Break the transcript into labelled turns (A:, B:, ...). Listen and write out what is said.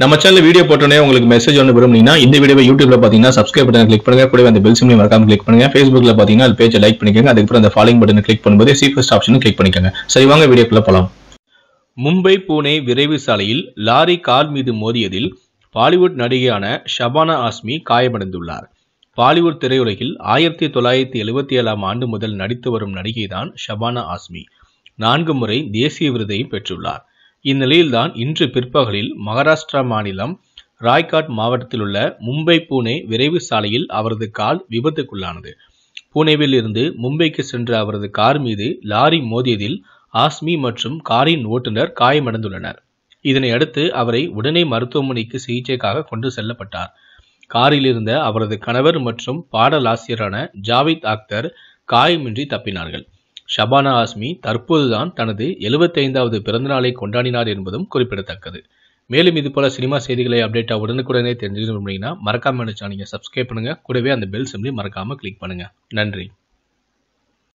A: நம்ம channel video போட்டோன்னே உங்களுக்கு மெசேஜ் ஒன்று விரும்புனீங்கன்னா இந்த வீடியோ யூடியூப்ல பார்த்தீங்கன்னா சப்ஸ்கிரைப் பட்டன் கிளிக் பண்ணுங்க கூட அந்த பெல் சிம்லையும் மறக்காம கிளிக் பண்ணுங்க ஃபேஸ்புக்ல பார்த்தீங்கன்னா அது பேஜை லைக் பண்ணிக்கோங்க அதுக்கப்புறம் அந்த ஃபாலோயிங் பட்டன் கிளிக் பண்ணும்போது சீஃபஸ்ட் ஆப்ஷனும் கிளிக் பண்ணிக்கோங்க சரி வாங்க வீடியோக்குள்ள போலாம் மும்பை புனே விரைவு சாலையில் லாரி கார் மீது மோதியதில் பாலிவுட் நடிகையான ஷபானா ஆஸ்மி காயமடைந்துள்ளார் பாலிவுட் திரையுலகில் ஆயிரத்தி தொள்ளாயிரத்தி எழுபத்தி ஏழாம் ஆண்டு முதல் நடித்து வரும் நடிகைதான் ஷபானா ஆஸ்மி நான்கு முறை தேசிய விருதையும் பெற்றுள்ளார் இந்நிலையில்தான் இன்று பிற்பகலில் மகாராஷ்டிரா மாநிலம் ராய்காட் மாவட்டத்தில் உள்ள மும்பை பூனே விரைவு சாலையில் அவரது கால் விபத்துக்குள்ளானது பூனேவில் இருந்து மும்பைக்கு சென்ற அவரது கார் மீது லாரி மோதியதில் ஆஸ்மி மற்றும் காரின் ஓட்டுநர் காயமடைந்துள்ளனர் இதனையடுத்து அவரை உடனே மருத்துவமனைக்கு சிகிச்சைக்காக கொண்டு செல்லப்பட்டார் காரில் இருந்த அவரது கணவர் மற்றும் பாடலாசிரியரான ஜாவித் அக்தர் காயமின்றி தப்பினார்கள் ஷபானா ஆஸ்மி தற்போதுதான் தனது எழுபத்தைந்தாவது பிறந்தநாளை கொண்டாடினார் என்பதும் குறிப்பிடத்தக்கது மேலும் இது போல சினிமா செய்திகளை அப்டேட்டாக உடனுக்குடனே தெரிஞ்சுக்கணும் அப்படின்னா மறக்காமல் நினைச்சா நீங்கள் சப்ஸ்கிரைப் பண்ணுங்கள் கூடவே அந்த பெல் சிம்லி மறக்காமல் கிளிக் பண்ணுங்கள் நன்றி